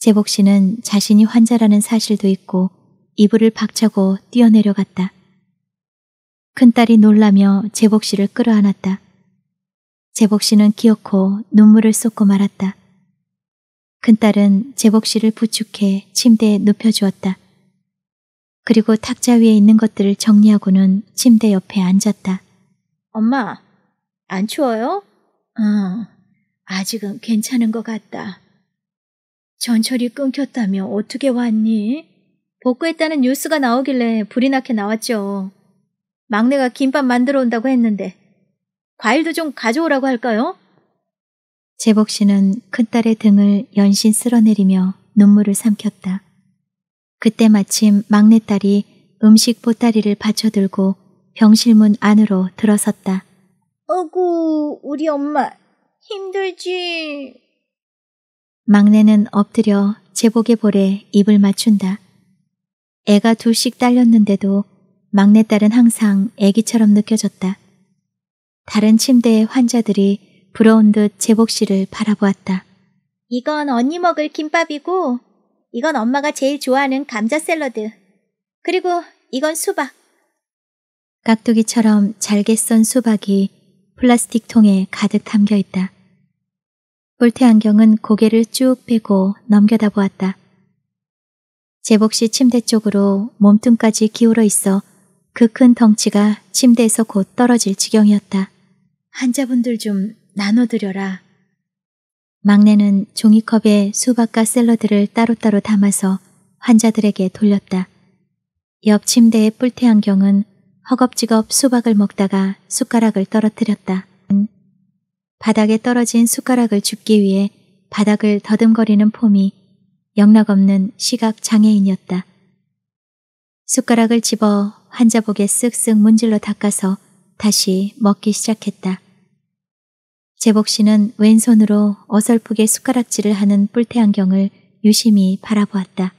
제복 씨는 자신이 환자라는 사실도 있고 이불을 박차고 뛰어내려갔다. 큰딸이 놀라며 제복 씨를 끌어안았다. 제복 씨는 기어코 눈물을 쏟고 말았다. 큰딸은 제복 씨를 부축해 침대에 눕혀주었다. 그리고 탁자 위에 있는 것들을 정리하고는 침대 옆에 앉았다. 엄마, 안 추워요? 응, 어, 아직은 괜찮은 것 같다. 전철이 끊겼다며 어떻게 왔니? 복구했다는 뉴스가 나오길래 불이 나게 나왔죠. 막내가 김밥 만들어 온다고 했는데 과일도 좀 가져오라고 할까요? 제복 씨는 큰딸의 등을 연신 쓸어내리며 눈물을 삼켰다. 그때 마침 막내딸이 음식 보따리를 받쳐들고 병실문 안으로 들어섰다. 어구, 우리 엄마 힘들지. 막내는 엎드려 제복의 볼에 입을 맞춘다. 애가 둘씩 딸렸는데도 막내딸은 항상 애기처럼 느껴졌다. 다른 침대의 환자들이 부러운 듯 제복 씨를 바라보았다. 이건 언니 먹을 김밥이고 이건 엄마가 제일 좋아하는 감자 샐러드. 그리고 이건 수박. 깍두기처럼 잘게 썬 수박이 플라스틱 통에 가득 담겨 있다. 볼트 안경은 고개를 쭉 빼고 넘겨다 보았다. 제복 씨 침대 쪽으로 몸뚱까지 기울어 있어 그 큰 덩치가 침대에서 곧 떨어질 지경이었다. 환자분들 좀 나눠드려라. 막내는 종이컵에 수박과 샐러드를 따로따로 담아서 환자들에게 돌렸다. 옆 침대의 뿔테 안경은 허겁지겁 수박을 먹다가 숟가락을 떨어뜨렸다. 바닥에 떨어진 숟가락을 줍기 위해 바닥을 더듬거리는 폼이 영락없는 시각장애인이었다. 숟가락을 집어 환자복에 쓱쓱 문질러 닦아서 다시 먹기 시작했다. 제복 씨는 왼손으로 어설프게 숟가락질을 하는 뿔테 안경을 유심히 바라보았다.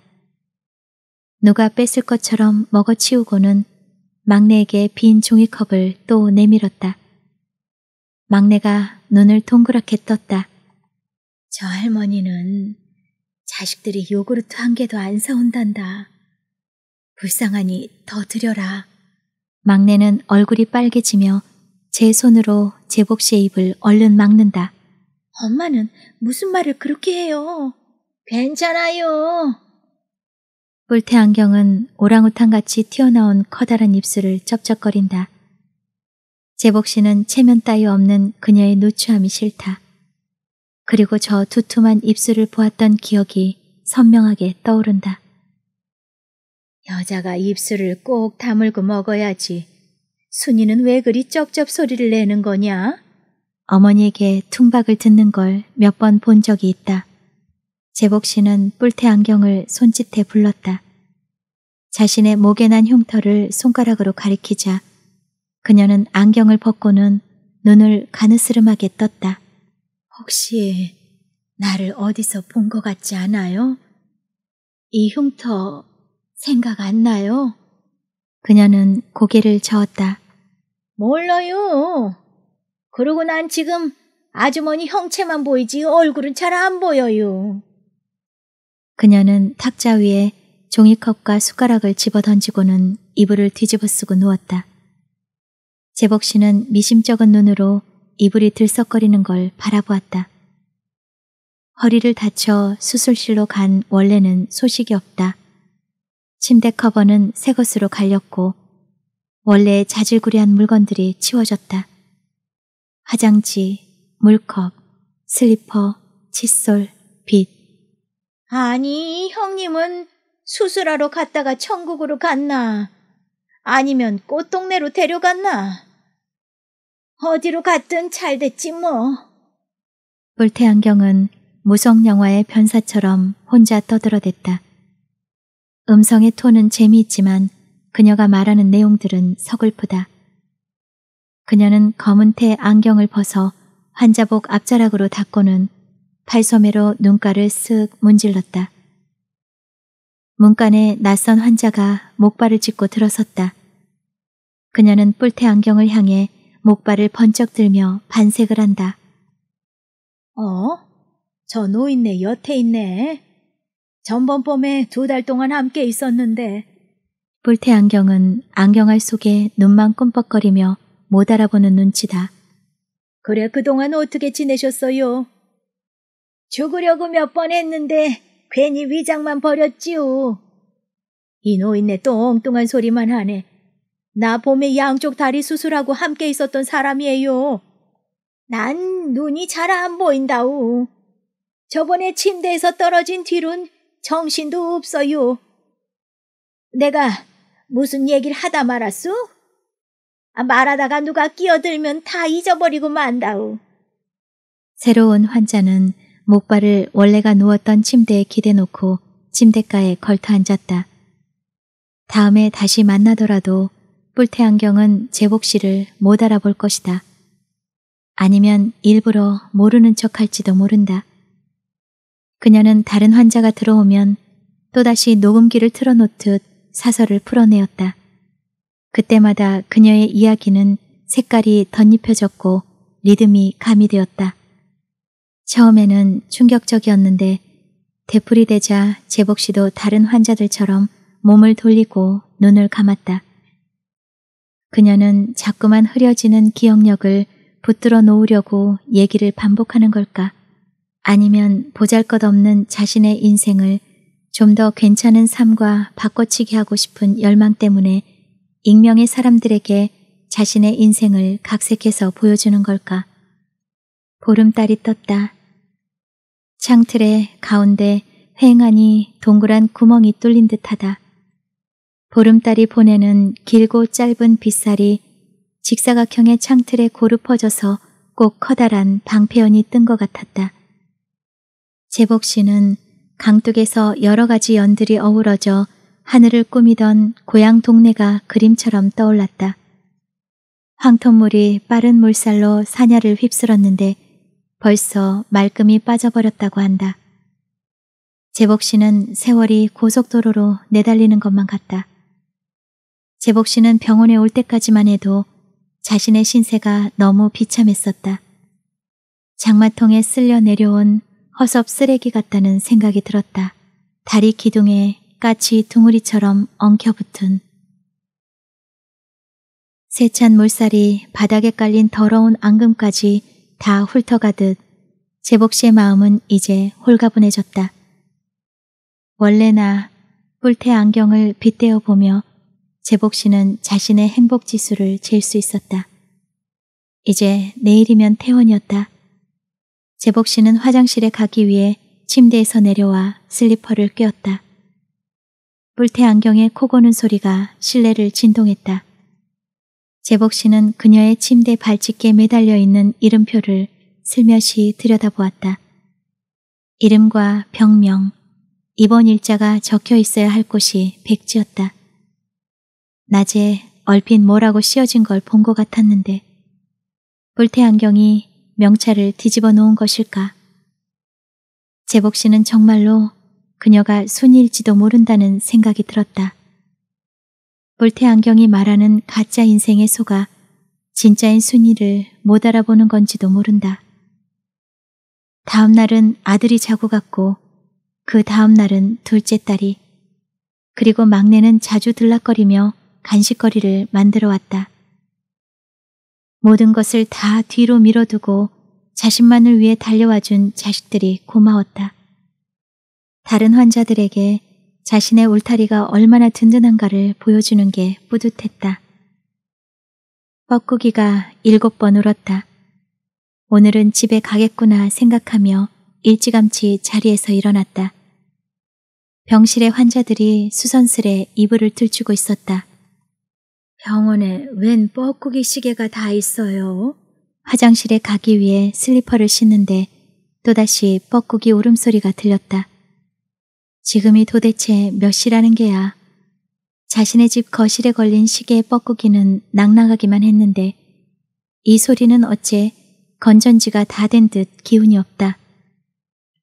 누가 뺏을 것처럼 먹어치우고는 막내에게 빈 종이컵을 또 내밀었다. 막내가 눈을 동그랗게 떴다. 저 할머니는 자식들이 요구르트 한 개도 안 사온단다. 불쌍하니 더 드려라. 막내는 얼굴이 빨개지며 제 손으로 제복 씨의 입을 얼른 막는다. 엄마는 무슨 말을 그렇게 해요? 괜찮아요. 뿔테 안경은 오랑우탄 같이 튀어나온 커다란 입술을 쩝쩝거린다. 제복 씨는 체면 따위 없는 그녀의 누추함이 싫다. 그리고 저 두툼한 입술을 보았던 기억이 선명하게 떠오른다. 여자가 입술을 꼭 다물고 먹어야지 순이는 왜 그리 쩝쩝 소리를 내는 거냐? 어머니에게 퉁박을 듣는 걸 몇 번 본 적이 있다. 제복 씨는 뿔테 안경을 손짓해 불렀다. 자신의 목에 난 흉터를 손가락으로 가리키자 그녀는 안경을 벗고는 눈을 가느스름하게 떴다. 혹시 나를 어디서 본 것 같지 않아요? 이 흉터 생각 안 나요? 그녀는 고개를 저었다. 몰라요. 그러고 난 지금 아주머니 형체만 보이지 얼굴은 잘 안 보여요. 그녀는 탁자 위에 종이컵과 숟가락을 집어 던지고는 이불을 뒤집어 쓰고 누웠다. 제복 씨는 미심쩍은 눈으로 이불이 들썩거리는 걸 바라보았다. 허리를 다쳐 수술실로 간 원래는 소식이 없다. 침대 커버는 새 것으로 갈렸고 원래 자질구레한 물건들이 치워졌다. 화장지, 물컵, 슬리퍼, 칫솔, 빗. 아니, 형님은 수술하러 갔다가 천국으로 갔나? 아니면 꽃동네로 데려갔나? 어디로 갔든 잘 됐지 뭐. 불태안경은 무성 영화의 변사처럼 혼자 떠들어댔다. 음성의 톤은 재미있지만 그녀가 말하는 내용들은 서글프다. 그녀는 검은 테 안경을 벗어 환자복 앞자락으로 닦고는 팔소매로 눈가를 쓱 문질렀다. 문간에 낯선 환자가 목발을 짚고 들어섰다. 그녀는 뿔테 안경을 향해 목발을 번쩍 들며 반색을 한다. 어? 저 노인네 여태 있네. 전번 봄에 두 달 동안 함께 있었는데 볼테 안경은 안경알 속에 눈만 꿈뻑거리며 못 알아보는 눈치다. 그래, 그동안 어떻게 지내셨어요? 죽으려고 몇 번 했는데 괜히 위장만 버렸지요. 이 노인네 또 엉뚱한 소리만 하네. 나 봄에 양쪽 다리 수술하고 함께 있었던 사람이에요. 난 눈이 잘 안 보인다우. 저번에 침대에서 떨어진 뒤론 정신도 없어요. 내가 무슨 얘기를 하다 말았소? 아, 말하다가 누가 끼어들면 다 잊어버리고 만다우. 새로운 환자는 목발을 원래가 누웠던 침대에 기대놓고 침대가에 걸터 앉았다. 다음에 다시 만나더라도 뿔테 안경은 제복 씨를 못 알아볼 것이다. 아니면 일부러 모르는 척 할지도 모른다. 그녀는 다른 환자가 들어오면 또다시 녹음기를 틀어놓듯 사설을 풀어내었다. 그때마다 그녀의 이야기는 색깔이 덧입혀졌고 리듬이 가미되었다. 처음에는 충격적이었는데 대풀이 되자 제복 씨도 다른 환자들처럼 몸을 돌리고 눈을 감았다. 그녀는 자꾸만 흐려지는 기억력을 붙들어 놓으려고 얘기를 반복하는 걸까? 아니면 보잘 것 없는 자신의 인생을 좀더 괜찮은 삶과 바꿔치기 하고 싶은 열망 때문에 익명의 사람들에게 자신의 인생을 각색해서 보여주는 걸까? 보름달이 떴다. 창틀의 가운데 휑하니 동그란 구멍이 뚫린 듯하다. 보름달이 보내는 길고 짧은 빗살이 직사각형의 창틀에 고루 퍼져서 꼭 커다란 방패연이 뜬 것 같았다. 제복 씨는 강둑에서 여러 가지 연들이 어우러져 하늘을 꾸미던 고향 동네가 그림처럼 떠올랐다. 황토물이 빠른 물살로 사냐를 휩쓸었는데 벌써 말끔히 빠져버렸다고 한다. 제복 씨는 세월이 고속도로로 내달리는 것만 같다. 제복 씨는 병원에 올 때까지만 해도 자신의 신세가 너무 비참했었다. 장마통에 쓸려 내려온 허섭 쓰레기 같다는 생각이 들었다. 다리 기둥에 까치 둥우리처럼 엉켜붙은 세찬 물살이 바닥에 깔린 더러운 앙금까지 다 훑어가듯 제복 씨의 마음은 이제 홀가분해졌다. 원래나 뿔테 안경을 빗대어 보며 제복 씨는 자신의 행복 지수를 잴 수 있었다. 이제 내일이면 퇴원이었다. 제복 씨는 화장실에 가기 위해 침대에서 내려와 슬리퍼를 꿰었다. 불태 안경에 코 고는 소리가 실내를 진동했다. 제복 씨는 그녀의 침대 발집게 매달려 있는 이름표를 슬며시 들여다보았다. 이름과 병명, 입원 일자가 적혀 있어야 할 곳이 백지였다. 낮에 얼핏 뭐라고 씌어진 걸 본 것 같았는데 불태 안경이 명찰을 뒤집어 놓은 것일까? 제복 씨는 정말로 그녀가 순일지도 모른다는 생각이 들었다. 볼테 안경이 말하는 가짜 인생의 소가 진짜인 순이를 못 알아보는 건지도 모른다. 다음 날은 아들이 자고 갔고 그 다음 날은 둘째 딸이 그리고 막내는 자주 들락거리며 간식거리를 만들어 왔다. 모든 것을 다 뒤로 밀어두고 자신만을 위해 달려와 준 자식들이 고마웠다. 다른 환자들에게 자신의 울타리가 얼마나 든든한가를 보여주는 게 뿌듯했다. 뻐꾸기가 일곱 번 울었다. 오늘은 집에 가겠구나 생각하며 일찌감치 자리에서 일어났다. 병실의 환자들이 수선스레 이불을 들추고 있었다. 병원에 웬 뻐꾸기 시계가 다 있어요? 화장실에 가기 위해 슬리퍼를 신는데 또다시 뻐꾸기 울음소리가 들렸다. 지금이 도대체 몇 시라는 게야. 자신의 집 거실에 걸린 시계의 뻐꾸기는 낭낭하기만 했는데 이 소리는 어째 건전지가 다 된 듯 기운이 없다.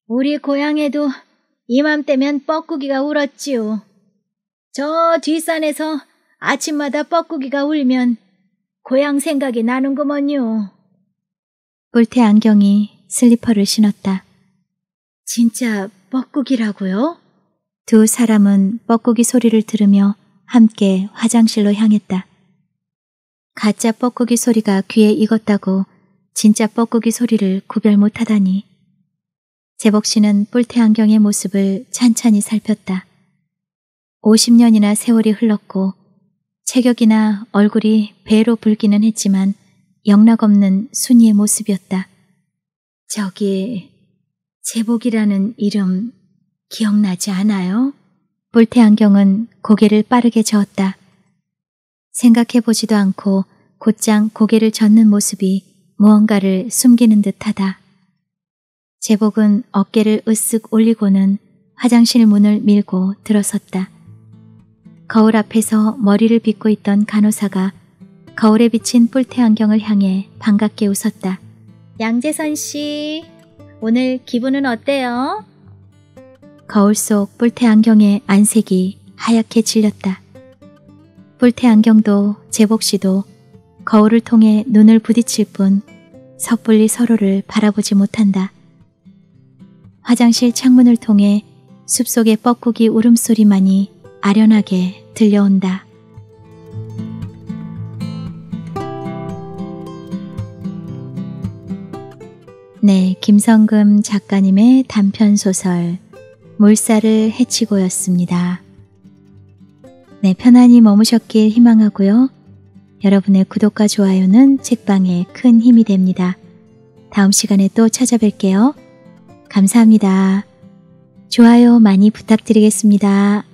우리 고향에도 이맘때면 뻐꾸기가 울었지요. 저 뒷산에서 아침마다 뻐꾸기가 울면 고향 생각이 나는구먼요. 볼테 안경이 슬리퍼를 신었다. 진짜 뻐꾸기라고요? 두 사람은 뻐꾸기 소리를 들으며 함께 화장실로 향했다. 가짜 뻐꾸기 소리가 귀에 익었다고 진짜 뻐꾸기 소리를 구별 못하다니. 재복 씨는 뿔테 안경의 모습을 찬찬히 살폈다. 50년이나 세월이 흘렀고 체격이나 얼굴이 배로 불기는 했지만 영락없는 순이의 모습이었다. 저기 제복이라는 이름 기억나지 않아요? 볼테 안경은 고개를 빠르게 저었다. 생각해보지도 않고 곧장 고개를 젓는 모습이 무언가를 숨기는 듯하다. 제복은 어깨를 으쓱 올리고는 화장실 문을 밀고 들어섰다. 거울 앞에서 머리를 빗고 있던 간호사가 거울에 비친 뿔테 안경을 향해 반갑게 웃었다. 양재선 씨, 오늘 기분은 어때요? 거울 속 뿔테 안경의 안색이 하얗게 질렸다. 뿔테 안경도 제복 씨도 거울을 통해 눈을 부딪힐 뿐 섣불리 서로를 바라보지 못한다. 화장실 창문을 통해 숲속의 뻐꾸기 울음소리만이 아련하게 들려온다. 네, 김성금 작가님의 단편 소설 물살을 해치고였습니다. 네, 편안히 머무셨길 희망하고요. 여러분의 구독과 좋아요는 책방에 큰 힘이 됩니다. 다음 시간에 또 찾아뵐게요. 감사합니다. 좋아요 많이 부탁드리겠습니다.